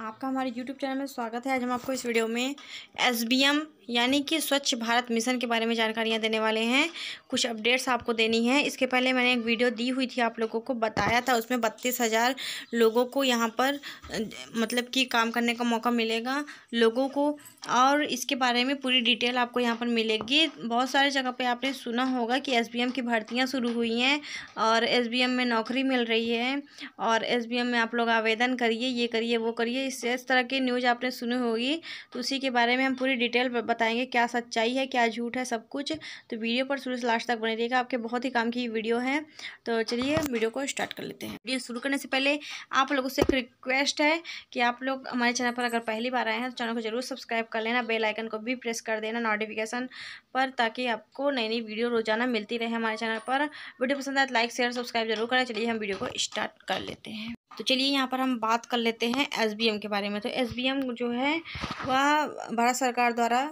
आपका हमारे YouTube channel में स्वागत है आज हम आपको इस वीडियो में एस बी एम यानी कि स्वच्छ भारत मिशन के बारे में जानकारियाँ देने वाले हैं कुछ अपडेट्स आपको देनी है इसके पहले मैंने एक वीडियो दी हुई थी आप लोगों को बताया था उसमें बत्तीस हज़ार लोगों को यहाँ पर मतलब कि काम करने का मौका मिलेगा लोगों को और इसके बारे में पूरी डिटेल आपको यहाँ पर मिलेगी बहुत सारे जगह पर आपने सुना होगा कि एस की भर्तियाँ शुरू हुई हैं और एस में नौकरी मिल रही है और एस में आप लोग आवेदन करिए ये करिए वो करिए इस तरह की न्यूज़ आपने सुनी होगी तो उसी के बारे में हम पूरी डिटेल बता बताएंगे क्या सच्चाई है क्या झूठ है सब कुछ तो वीडियो पर शुरू से लास्ट तक बने रहिएगा आपके बहुत ही काम की वीडियो है तो चलिए वीडियो को स्टार्ट कर लेते हैं वीडियो शुरू करने से पहले आप लोगों से एक रिक्वेस्ट है कि आप लोग हमारे चैनल पर अगर पहली बार आए हैं तो चैनल को जरूर सब्सक्राइब कर लेना बेल आइकन को भी प्रेस कर देना नोटिफिकेशन पर ताकि आपको नई नई वीडियो रोजाना मिलती रहे हमारे चैनल पर वीडियो पसंद आए तो लाइक शेयर सब्सक्राइब जरूर करें चलिए हम वीडियो को स्टार्ट कर लेते हैं तो चलिए यहाँ पर हम बात कर लेते हैं एस के बारे में तो एस जो है वह भारत सरकार द्वारा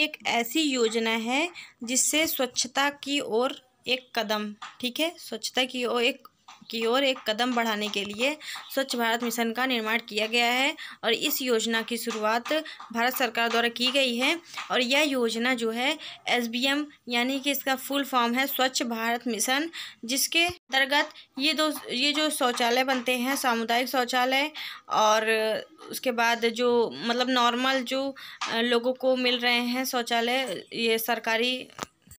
एक ऐसी योजना है जिससे स्वच्छता की ओर एक कदम ठीक है स्वच्छता की ओर एक की ओर एक कदम बढ़ाने के लिए स्वच्छ भारत मिशन का निर्माण किया गया है और इस योजना की शुरुआत भारत सरकार द्वारा की गई है और यह योजना जो है एस यानी कि इसका फुल फॉर्म है स्वच्छ भारत मिशन जिसके अंतर्गत ये दो ये जो शौचालय बनते हैं सामुदायिक शौचालय और उसके बाद जो मतलब नॉर्मल जो लोगों को मिल रहे हैं शौचालय ये सरकारी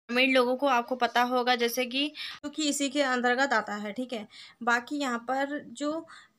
ग्रामीण लोगों को आपको पता होगा जैसे कि क्योंकि तो इसी के अंतर्गत आता है ठीक है बाकी यहाँ पर जो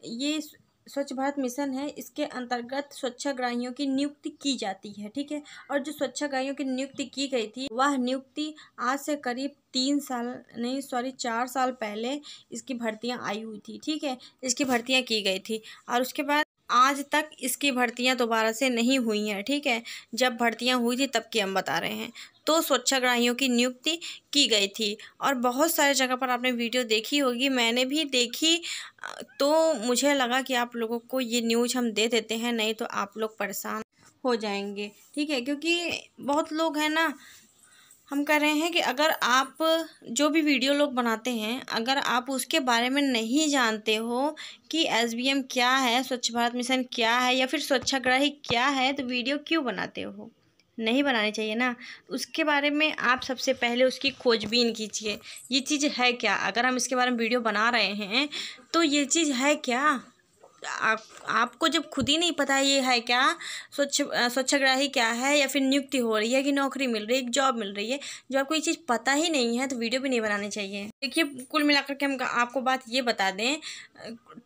ये स्वच्छ भारत मिशन है इसके अंतर्गत स्वच्छाग्राहियों की नियुक्ति की जाती है ठीक है और जो स्वच्छाग्राहियों की नियुक्ति की गई थी वह नियुक्ति आज से करीब तीन साल नहीं सॉरी चार साल पहले इसकी भर्तियां आई हुई थी ठीक है इसकी भर्तियां की गई थी और उसके बाद आज तक इसकी भर्तियां दोबारा से नहीं हुई हैं ठीक है जब भर्तियां हुई थी तब की हम बता रहे हैं तो स्वच्छाग्राहियों की नियुक्ति की गई थी और बहुत सारे जगह पर आपने वीडियो देखी होगी मैंने भी देखी तो मुझे लगा कि आप लोगों को ये न्यूज़ हम दे देते हैं नहीं तो आप लोग परेशान हो जाएंगे ठीक है क्योंकि बहुत लोग हैं ना हम कह रहे हैं कि अगर आप जो भी वीडियो लोग बनाते हैं अगर आप उसके बारे में नहीं जानते हो कि एस क्या है स्वच्छ भारत मिशन क्या है या फिर स्वच्छाग्रही क्या है तो वीडियो क्यों बनाते हो नहीं बनानी चाहिए ना उसके बारे में आप सबसे पहले उसकी खोजबीन कीजिए ये चीज़ है क्या अगर हम इसके बारे में वीडियो बना रहे हैं तो ये चीज़ है क्या आप आपको जब खुद ही नहीं पता ये है क्या स्वच्छ स्वच्छग्राही क्या है या फिर नियुक्ति हो रही है कि नौकरी मिल रही है जॉब मिल रही है जो आपको ये चीज़ पता ही नहीं है तो वीडियो भी नहीं बनानी चाहिए देखिए कुल मिलाकर के हम आपको बात ये बता दें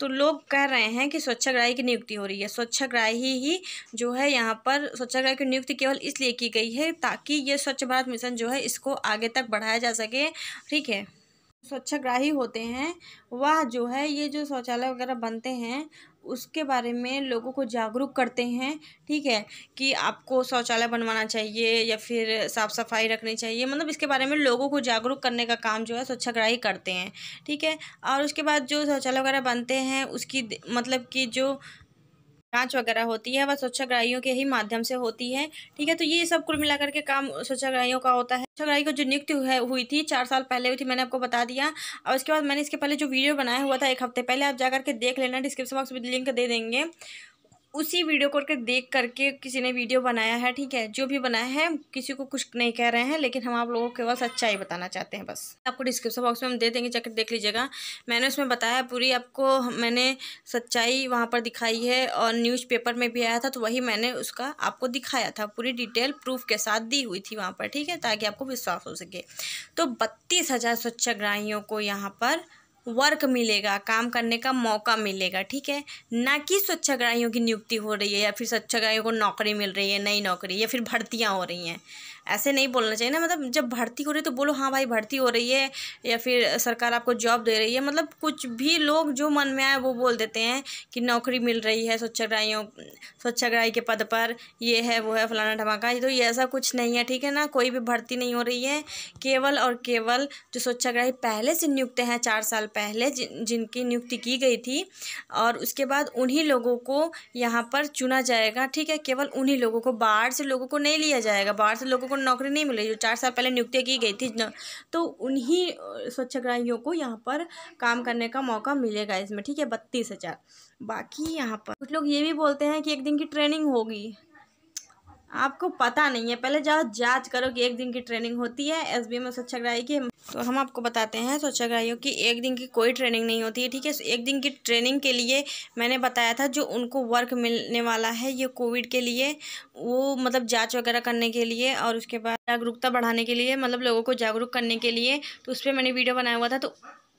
तो लोग कह रहे हैं कि स्वच्छग्राही की नियुक्ति हो रही है स्वच्छग्राही ही जो है यहाँ पर स्वच्छग्राही की नियुक्ति केवल इसलिए की गई है ताकि ये स्वच्छ भारत मिशन जो है इसको आगे तक बढ़ाया जा सके ठीक है स्वच्छाग्राही होते हैं वह जो है ये जो शौचालय वगैरह बनते हैं उसके बारे में लोगों को जागरूक करते हैं ठीक है कि आपको शौचालय बनवाना चाहिए या फिर साफ़ सफाई रखनी चाहिए मतलब इसके बारे में लोगों को जागरूक करने का काम जो है स्वच्छाग्राही करते हैं ठीक है और उसके बाद जो शौचालय वगैरह बनते हैं उसकी मतलब कि जो जांच वगैरह होती है वह स्वच्छाग्राहियों के ही माध्यम से होती है ठीक है तो ये सब कुल मिलाकर के काम स्वच्छाग्राहियों का होता है स्वच्छाग्राही को जो नियुक्ति हुई थी चार साल पहले हुई थी मैंने आपको बता दिया और उसके बाद मैंने इसके पहले जो वीडियो बनाया हुआ था एक हफ्ते पहले आप जाकर के देख लेना डिस्क्रिप्शन बॉक्स में लिंक दे देंगे उसी वीडियो को देख करके किसी ने वीडियो बनाया है ठीक है जो भी बनाया है किसी को कुछ नहीं कह रहे हैं लेकिन हम आप लोगों को केवल सच्चाई बताना चाहते हैं बस आपको डिस्क्रिप्शन बॉक्स में हम दे देंगे जाकर देख लीजिएगा मैंने उसमें बताया पूरी आपको मैंने सच्चाई वहाँ पर दिखाई है और न्यूज़पेपर में भी आया था तो वही मैंने उसका आपको दिखाया था पूरी डिटेल प्रूफ के साथ दी हुई थी वहाँ पर ठीक है ताकि आपको विश्वास हो सके तो बत्तीस हज़ार स्वच्छाग्राहियों को यहाँ पर वर्क मिलेगा काम करने का मौका मिलेगा ठीक है ना कि स्वच्छाग्राहियों की नियुक्ति हो रही है या फिर स्वच्छाग्राहियों को नौकरी मिल रही है नई नौकरी या फिर भर्तियाँ हो रही हैं ऐसे नहीं बोलना चाहिए ना मतलब जब भर्ती हो रही है तो बोलो हाँ भाई भर्ती हो रही है या फिर सरकार आपको जॉब दे रही है मतलब कुछ भी लोग जो मन में आए वो बोल देते हैं कि नौकरी मिल रही है स्वच्छग्राहियों स्वच्छाग्राही के पद पर ये है वो है फलाना ढमाका तो ये ऐसा कुछ नहीं है ठीक है ना कोई भी भर्ती नहीं हो रही है केवल और केवल जो स्वच्छग्राही पहले से नियुक्त हैं चार साल पहले जिन जिनकी नियुक्ति की गई थी और उसके बाद उन्हीं लोगों को यहाँ पर चुना जाएगा ठीक है केवल उन्हीं लोगों को बाहर से लोगों को नहीं लिया जाएगा बाहर से लोगों को नौकरी नहीं मिल रही जो चार साल पहले नियुक्ति की गई थी तो उन्हीं स्वच्छग्राहियों को यहाँ पर काम करने का मौका मिलेगा इसमें ठीक है बत्तीस हज़ार बाकी यहाँ पर कुछ लोग ये भी बोलते हैं कि एक दिन की ट्रेनिंग होगी आपको पता नहीं है पहले जाओ जांच करो कि एक दिन की ट्रेनिंग होती है एस बी में स्वच्छाग्राही की तो हम आपको बताते हैं स्वच्छाग्राहियों की एक दिन की कोई ट्रेनिंग नहीं होती है ठीक है एक दिन की ट्रेनिंग के लिए मैंने बताया था जो उनको वर्क मिलने वाला है ये कोविड के लिए वो मतलब जांच वगैरह करने के लिए और उसके बाद जागरूकता बढ़ाने के लिए मतलब लोगों को जागरूक करने के लिए तो उस पर मैंने वीडियो बनाया हुआ था तो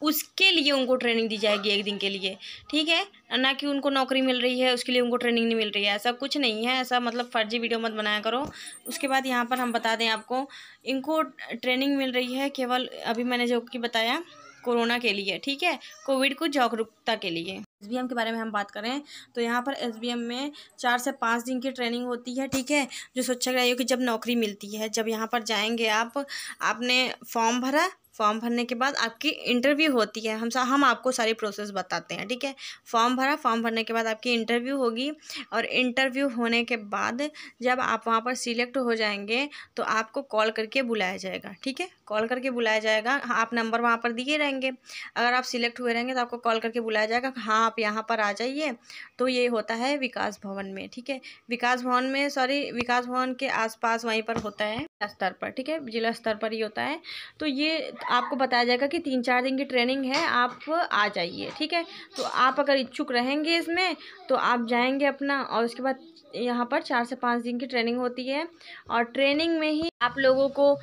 उसके लिए उनको ट्रेनिंग दी जाएगी एक दिन के लिए ठीक है ना कि उनको नौकरी मिल रही है उसके लिए उनको ट्रेनिंग नहीं मिल रही है ऐसा कुछ नहीं है ऐसा मतलब फर्जी वीडियो मत बनाया करो उसके बाद यहाँ पर हम बता दें आपको इनको ट्रेनिंग मिल रही है केवल अभी मैंने जो कि बताया कोरोना के लिए ठीक है कोविड को जागरूकता के लिए एस के बारे में हम बात करें तो यहाँ पर एस में चार से पाँच दिन की ट्रेनिंग होती है ठीक है जो सोचा गया कि जब नौकरी मिलती है जब यहाँ पर जाएंगे आप आपने फॉर्म भरा फॉर्म भरने के बाद आपकी इंटरव्यू होती है हम सा हम आपको सारी प्रोसेस बताते हैं ठीक है फॉर्म भरा फॉर्म भरने के बाद आपकी इंटरव्यू होगी और इंटरव्यू होने के बाद जब आप वहाँ पर सिलेक्ट हो जाएंगे तो आपको कॉल करके बुलाया जाएगा ठीक है कॉल करके बुलाया जाएगा आप नंबर वहाँ पर दिए रहेंगे अगर आप सिलेक्ट हुए रहेंगे तो आपको कॉल करके बुलाया जाएगा हाँ आप यहाँ पर आ जाइए तो ये होता है विकास भवन में ठीक है विकास भवन में सॉरी विकास भवन के आसपास वहीं पर होता है स्तर पर ठीक है जिला स्तर पर ही होता है तो ये आपको बताया जाएगा कि तीन चार दिन की ट्रेनिंग है आप आ जाइए ठीक है तो आप अगर इच्छुक रहेंगे इसमें तो आप जाएंगे अपना और उसके बाद यहाँ पर चार से पाँच दिन की ट्रेनिंग होती है और ट्रेनिंग में ही आप लोगों को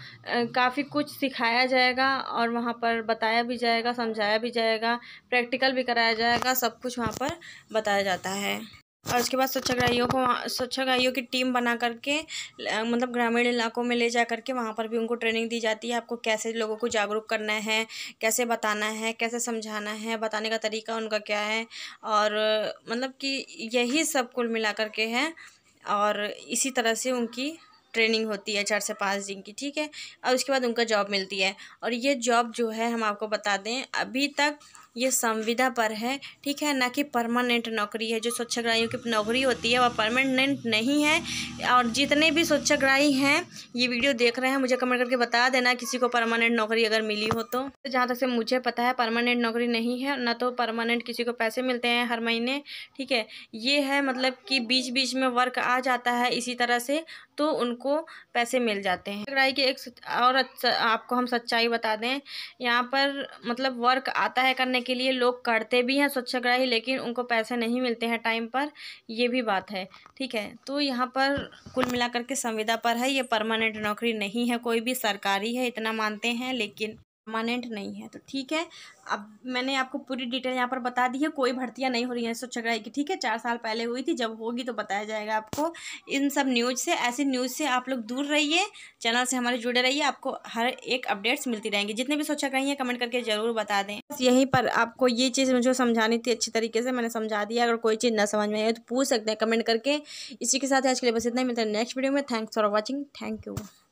काफ़ी कुछ सिखाया जाएगा और वहाँ पर बताया भी जाएगा समझाया भी जाएगा प्रैक्टिकल भी कराया जाएगा सब कुछ वहाँ पर बताया जाता है और उसके बाद स्वच्छग्राहियों को स्वच्छग्राहियों की टीम बना करके मतलब ग्रामीण इलाकों में ले जा करके वहाँ पर भी उनको ट्रेनिंग दी जाती है आपको कैसे लोगों को जागरूक करना है कैसे बताना है कैसे समझाना है बताने का तरीका उनका क्या है और मतलब कि यही सब कुल मिला करके है और इसी तरह से उनकी ट्रेनिंग होती है चार से पाँच दिन की ठीक है और उसके बाद उनका जॉब मिलती है और ये जॉब जो है हम आपको बता दें अभी तक ये संविदा पर है ठीक है ना कि परमानेंट नौकरी है जो स्वच्छग्राहियों की नौकरी होती है वह परमानेंट नहीं है और जितने भी स्वच्छग्राही हैं ये वीडियो देख रहे हैं मुझे कमेंट करके बता देना किसी को परमानेंट नौकरी अगर मिली हो तो।, तो, जहाँ तक से मुझे पता है परमानेंट नौकरी नहीं है ना तो परमानेंट किसी को पैसे मिलते हैं हर महीने ठीक है ये है मतलब कि बीच बीच में वर्क आ जाता है इसी तरह से तो उनको पैसे मिल जाते हैं स्वच्छग्राही की एक और आपको हम सच्चाई बता दें यहाँ पर मतलब वर्क आता है करने के लिए लोग करते भी हैं स्वच्छग्राही लेकिन उनको पैसे नहीं मिलते हैं टाइम पर ये भी बात है ठीक है तो यहाँ पर कुल मिलाकर के संविदा पर है ये परमानेंट नौकरी नहीं है कोई भी सरकारी है इतना मानते हैं लेकिन परमानेंट नहीं है तो ठीक है अब मैंने आपको पूरी डिटेल यहाँ पर बता दी है कोई भर्तियाँ नहीं हो रही हैं स्वच्छग्राही की ठीक है चार साल पहले हुई थी जब होगी तो बताया जाएगा आपको इन सब न्यूज से ऐसी न्यूज से आप लोग दूर रहिए चैनल से हमारे जुड़े रहिए आपको हर एक अपडेट्स मिलती रहेंगी जितने भी स्वच्छग्राही हैं कमेंट करके ज़रूर बता दें बस यहीं पर आपको ये चीज़ मुझे समझानी थी अच्छी तरीके से मैंने समझा दिया अगर कोई चीज़ ना समझ में आई तो पूछ सकते हैं कमेंट करके इसी के साथ आज के लिए बस इतना ही मिलता है नेक्स्ट वीडियो में thanks for watching thank you